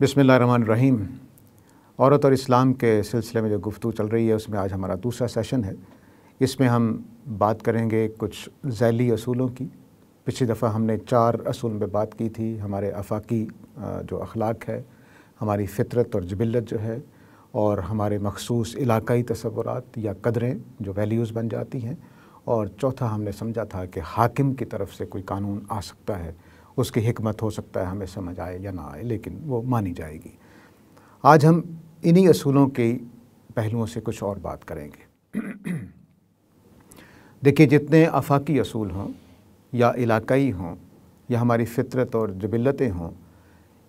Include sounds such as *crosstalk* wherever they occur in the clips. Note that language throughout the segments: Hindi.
बिसमीम औरत और इस्लाम के सिलसिले में जो गुफ्तु चल रही है उसमें आज हमारा दूसरा सेशन है इसमें हम बात करेंगे कुछ झैली असूलों की पिछली दफ़ा हमने चार असूल पर बात की थी हमारे अफाकी जो अखलाक है हमारी फितरत और जबिलत जो है और हमारे मखसूस इलाकई तस्वुरात या कदरें जो वैल्यूज़ बन जाती हैं और चौथा हमने समझा था कि हाकिम की तरफ से कोई कानून आ सकता है उसकी हमत हो सकता है हमें समझ आए या ना आए लेकिन वो मानी जाएगी आज हम इन्हीं असूलों के पहलुओं से कुछ और बात करेंगे देखिए जितने अफाकी असूल हों या इलाकई हों या हमारी फितरत और जबिलतें हों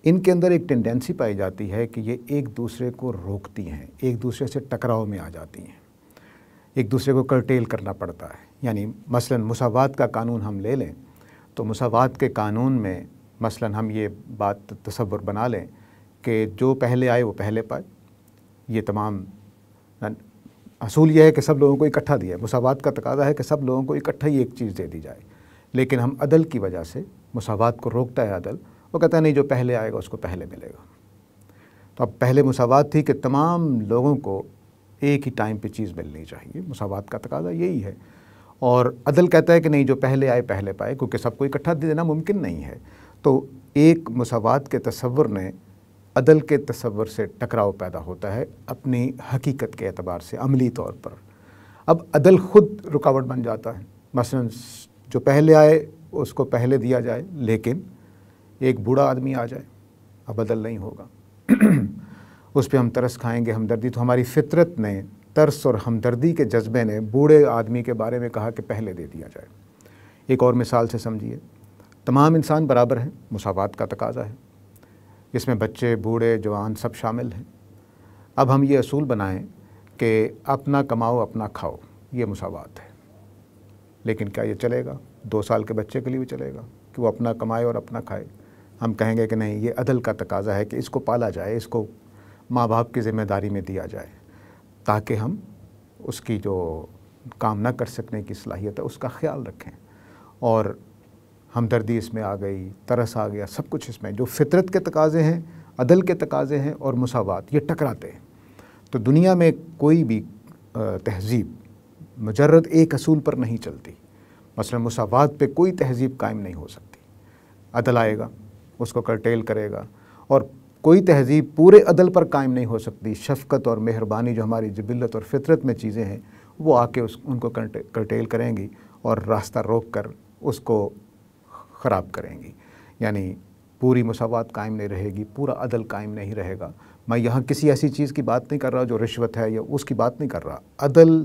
इनके अंदर एक टेंडेंसी पाई जाती है कि ये एक दूसरे को रोकती हैं एक दूसरे से टकराव में आ जाती हैं एक दूसरे को करटेल करना पड़ता है यानी मसलन मुसावात का कानून हम ले लें तो मसावत के कानून में मसलन हम ये बात तस्वुर बना लें कि जो पहले आए वो पहले पाए ये तमाम असूल यह है कि सब लोगों को इकट्ठा दिया मसावत का तकाजा है कि सब लोगों को इकट्ठा ही एक चीज़ दे दी जाए लेकिन हम अदल की वजह से मसावत को रोकता है अदल वो कहता है नहीं जो पहले आएगा उसको पहले मिलेगा तो अब पहले मसावत थी कि तमाम लोगों को एक ही टाइम पे चीज़ मिलनी चाहिए मसावत का तकाजा यही है और अदल कहता है कि नहीं जो पहले आए पहले पाए क्योंकि सबको इकट्ठा दे देना मुमकिन नहीं है तो एक मसावत के तस्वर ने अदल के तस्वर से टकराव पैदा होता है अपनी हकीकत के अतबार से अमली तौर पर अब अदल ख़ुद रुकावट बन जाता है मसलन जो पहले आए उसको पहले दिया जाए लेकिन एक बूढ़ा आदमी आ जाए अब अदल नहीं होगा *clears throat* उस पर हम तरस खाएँगे हमदर्दी तो हमारी फितरत ने तर्स और हमदर्दी के जज्बे ने बूढ़े आदमी के बारे में कहा कि पहले दे दिया जाए एक और मिसाल से समझिए तमाम इंसान बराबर हैं मुसावत का तकाजा है इसमें बच्चे बूढ़े जवान सब शामिल हैं अब हम ये असूल बनाएं कि अपना कमाओ अपना खाओ ये मुसावत है लेकिन क्या ये चलेगा दो साल के बच्चे के लिए भी चलेगा कि वो अपना कमाए और अपना खाए हम कहेंगे कि नहीं ये अदल का तकाजा है कि इसको पाला जाए इसको माँ बाप की ज़िम्मेदारी में दिया जाए ताकि हम उसकी जो काम ना कर सकने की सलाहियत है उसका ख्याल रखें और हमदर्दी इसमें आ गई तरस आ गया सब कुछ इसमें जो फितरत के तकाजे हैं अदल के तकाजे हैं और मसावत ये टकराते हैं तो दुनिया में कोई भी तहजीब मजरद एक असूल पर नहीं चलती मसला मसावत पे कोई तहजीब कायम नहीं हो सकती अदल आएगा उसको कर्टेल करेगा और कोई तहजीब पूरे अदल पर कायम नहीं हो सकती शफकत और मेहरबानी जो हमारी जबिलत और फितरत में चीज़ें हैं वो आके उस उनको कर्टेल करेंगी और रास्ता रोक कर उसको ख़राब करेंगी यानी पूरी मसावत कायम नहीं रहेगी पूरा अदल कायम नहीं रहेगा मैं यहाँ किसी ऐसी चीज़ की बात नहीं कर रहा जो रिश्वत है या उसकी बात नहीं कर रहा अदल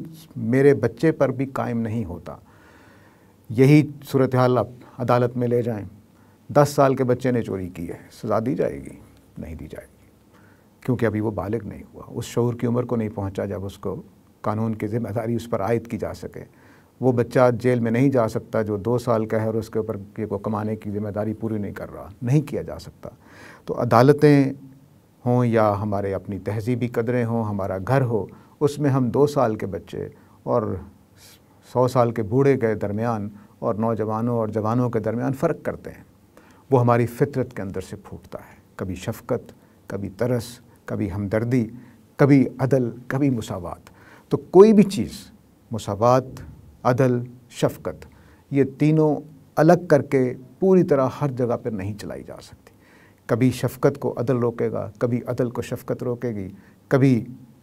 मेरे बच्चे पर भी कायम नहीं होता यही सूरत हाल आप अदालत में ले जाएं दस साल के बच्चे ने चोरी की है सजा दी जाएगी नहीं दी जाएगी क्योंकि अभी वो बालिग नहीं हुआ उस शोर की उम्र को नहीं पहुंचा जब उसको कानून की जिम्मेदारी उस पर आयद की जा सके वो बच्चा जेल में नहीं जा सकता जो दो साल का है और उसके ऊपर को कमाने की जिम्मेदारी पूरी नहीं कर रहा नहीं किया जा सकता तो अदालतें हों या हमारे अपनी तहजीबी कदरें हों हमारा घर हो उसमें हम दो साल के बच्चे और सौ साल के बूढ़े के दरमियान और नौजवानों और जवानों के दरमियान फ़र्क करते हैं वो हमारी फितरत के अंदर से फूटता है कभी शफकत कभी तरस कभी हमदर्दी कभी अदल कभी मसावत तो कोई भी चीज़ मुसावात अदल शफकत ये तीनों अलग करके पूरी तरह हर जगह पर नहीं चलाई जा सकती कभी शफकत को अदल रोकेगा कभी अदल को शफकत रोकेगी कभी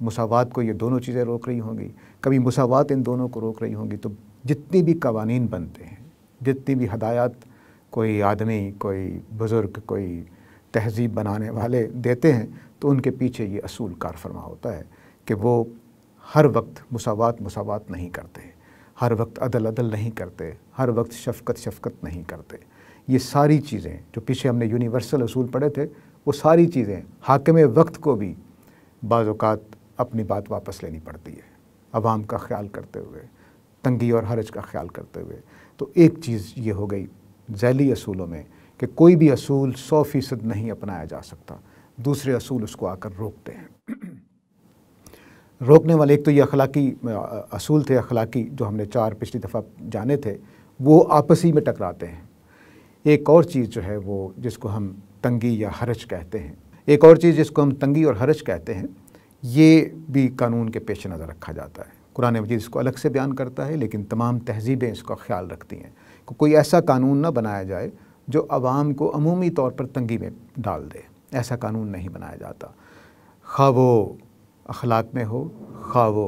मसावत को ये दोनों चीज़ें रोक रही होंगी कभी मुसावात इन दोनों को रोक रही होंगी तो जितनी भी कवानीन बनते हैं जितनी भी हदायत कोई आदमी कोई बुज़ुर्ग कोई तहजीब बनाने वाले देते हैं तो उनके पीछे ये असूल कार फरमा होता है कि वो हर वक्त मसावत मसावत नहीं करते हर वक्त अदल अदल नहीं करते हर वक्त शफकत शफकत नहीं करते ये सारी चीज़ें जो पीछे हमने यूनिवर्सल असूल पढ़े थे वो सारी चीज़ें हाकम वक्त को भी बाज़ात अपनी बात वापस लेनी पड़ती है आवाम का ख्याल करते हुए तंगी और हरज का ख्याल करते हुए तो एक चीज़ ये हो गई जैली असूलों में कि कोई भी असूल सौ फीसद नहीं अपनाया जा सकता दूसरे असूल उसको आकर रोकते हैं रोकने वाले एक तो ये अखलाकी असूल थे अखलाकी जो हमने चार पिछली दफ़ा जाने थे वो आपसी में टकराते हैं एक और चीज़ जो है वो जिसको हम तंगी या हरज कहते हैं एक और चीज़ जिसको हम तंगी और हरज कहते हैं ये भी कानून के पेश नज़र रखा जाता है कुरान मजीद इसको अलग से बयान करता है लेकिन तमाम तहजीबें इसका ख्याल रखती हैं कोई ऐसा कानून ना बनाया जाए जो आवाम को अमूमी तौर पर तंगी में डाल दे ऐसा कानून नहीं बनाया जाता खा वो अखलाक में हो खा वो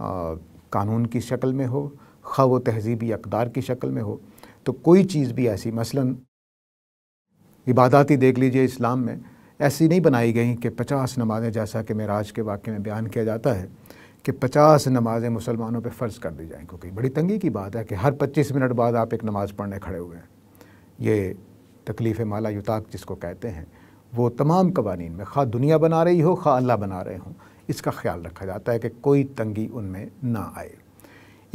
कानून की शक्ल में हो खा वो तहजीबी अकदार की शक्ल में हो तो कोई चीज़ भी ऐसी मसलन इबादती देख लीजिए इस्लाम में ऐसी नहीं बनाई गई कि पचास नमाज़ें जैसा कि मेराज के वाक्य में बयान किया जाता है कि पचास नमाज़ें मुसलमानों पर फ़र्ज़ कर दी जाएँ क्योंकि बड़ी तंगी की बात है कि हर पच्चीस मिनट बाद आप एक नमाज़ पढ़ने खड़े हुए हैं ये तकलीफ़ माला युताक जिसको कहते हैं वो तमाम कवानीन में खा दुनिया बना रही हो खा अल्लाह बना रहे हों इसका ख्याल रखा जाता है कि कोई तंगी उनमें ना आए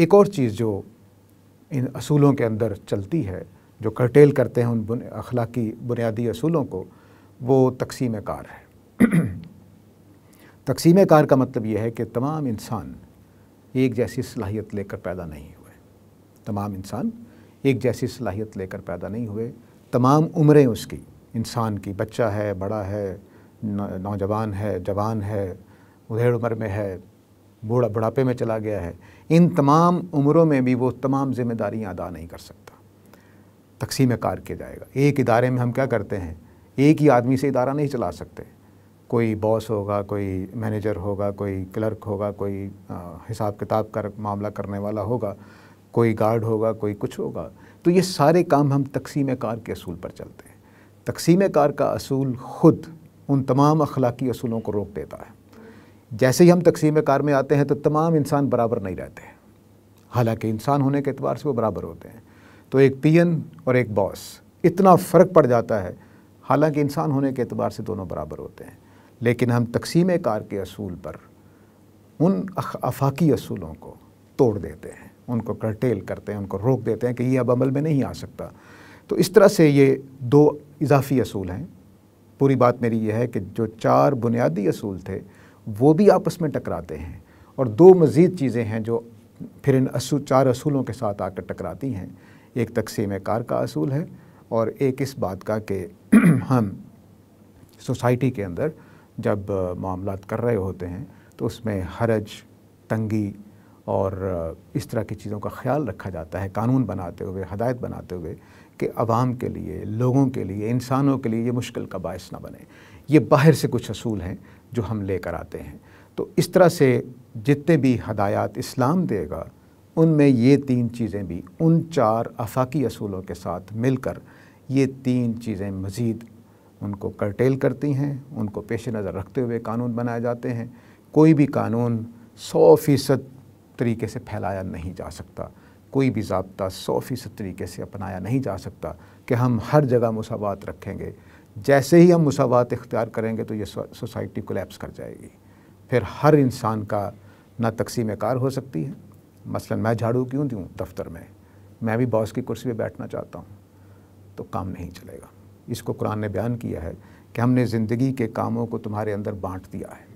एक और चीज़ जो इन असूलों के अंदर चलती है जो करटेल करते हैं उन बुन अखलाकी बुनियादी असूलों को वो तकसीम कार है *clears throat* तकसीम कार का मतलब यह है कि तमाम इंसान एक जैसी सलाहियत लेकर पैदा नहीं हुए तमाम इंसान एक जैसी सलाहियत लेकर पैदा नहीं हुए तमाम उम्रें उसकी इंसान की बच्चा है बड़ा है नौजवान है जवान है उधेड़ उम्र में है बूढ़ा बुढ़ापे में चला गया है इन तमाम उम्रों में भी वो तमाम जिम्मेदारियाँ अदा नहीं कर सकता तकसीम कार किया जाएगा एक इदारे में हम क्या करते हैं एक ही आदमी से इदारा नहीं चला सकते कोई बॉस होगा कोई मैनेजर होगा कोई क्लर्क होगा कोई हिसाब किताब कर, मामला करने वाला होगा कोई गार्ड होगा कोई कुछ होगा तो ये सारे काम हम तकसीम कार के असूल पर चलते हैं तकसीम कार का असूल ख़ुद उन तमाम अखलाकी असूलों को रोक देता है जैसे ही हम तकसीम कार में आते हैं तो तमाम इंसान बराबर नहीं रहते हैं हालांकि इंसान होने के अतबार से वो बराबर होते हैं तो एक पियन और एक बॉस इतना फ़र्क पड़ जाता है हालांकि इंसान होने के अतबार से दोनों बराबर होते हैं लेकिन हम तकसीम कार के असूल पर उन अफाकी असूलों को तोड़ देते हैं उनको करटेल करते हैं उनको रोक देते हैं कि ये अब अमल में नहीं आ सकता तो इस तरह से ये दो इजाफी असूल हैं पूरी बात मेरी यह है कि जो चार बुनियादी असूल थे वो भी आपस में टकराते हैं और दो मज़ीद चीज़ें हैं जो फिर इन असू, चार असूलों के साथ आकर टकराती हैं एक तकसीम कार का असूल है और एक इस बात का कि *clears throat* हम सोसाइटी के अंदर जब मामला कर रहे होते हैं तो उसमें हरज तंगी और इस तरह की चीज़ों का ख्याल रखा जाता है कानून बनाते हुए हदायत बनाते हुए कि आवाम के लिए लोगों के लिए इंसानों के लिए ये मुश्किल का बायस ना बने ये बाहर से कुछ असूल हैं जो हम लेकर आते हैं तो इस तरह से जितने भी हदायत इस्लाम देगा उनमें ये तीन चीज़ें भी उन चार अफाकी असूलों के साथ मिलकर ये तीन चीज़ें मज़ीद उनको करटेल करती हैं उनको पेश नज़र रखते हुए कानून बनाए जाते हैं कोई भी कानून सौ फ़ीसद तरीके से फैलाया नहीं जा सकता कोई भी जबता सौ फीसद तरीके से अपनाया नहीं जा सकता कि हम हर जगह मसावत रखेंगे जैसे ही हम मसावत इख्तियार करेंगे तो ये सोसाइटी कोलेप्स कर जाएगी फिर हर इंसान का ना तकसीम कार हो सकती है मसलन मैं झाड़ू क्यों दूँ दफ्तर में मैं भी बॉस की कुर्सी पर बैठना चाहता हूँ तो काम नहीं चलेगा इसको कुरान ने बयान किया है कि हमने ज़िंदगी के कामों को तुम्हारे अंदर बाँट दिया है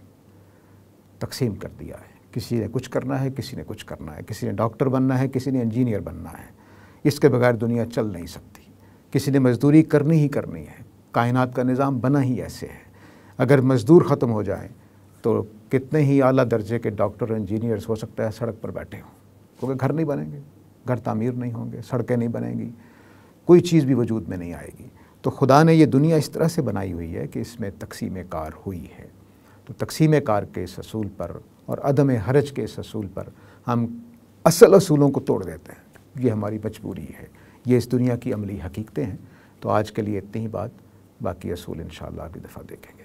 तकसीम कर दिया है किसी ने कुछ करना है किसी ने कुछ करना है किसी ने डॉक्टर बनना है किसी ने इंजीनियर बनना है इसके बगैर दुनिया चल नहीं सकती किसी ने मजदूरी करनी ही करनी है कायनात का निज़ाम बना ही ऐसे है अगर मज़दूर ख़त्म हो जाए तो कितने ही अला दर्जे के डॉक्टर इंजीनियर्स हो सकता है सड़क पर बैठे हों क्योंकि घर नहीं बनेंगे घर तामीर नहीं होंगे सड़कें नहीं बनेंगी कोई चीज़ भी वजूद में नहीं आएगी तो खुदा ने ये दुनिया इस तरह से बनाई हुई है कि इसमें तकसीम कार हुई है तो तकसीम कार के इस असूल पर और अदम हरज के इस असूल पर हम असल असूलों को तोड़ देते हैं ये हमारी मजबूरी है ये इस दुनिया की अमली हकीकतें हैं तो आज के लिए इतनी ही बात बाकी असूल इन शी दफ़ा देखेंगे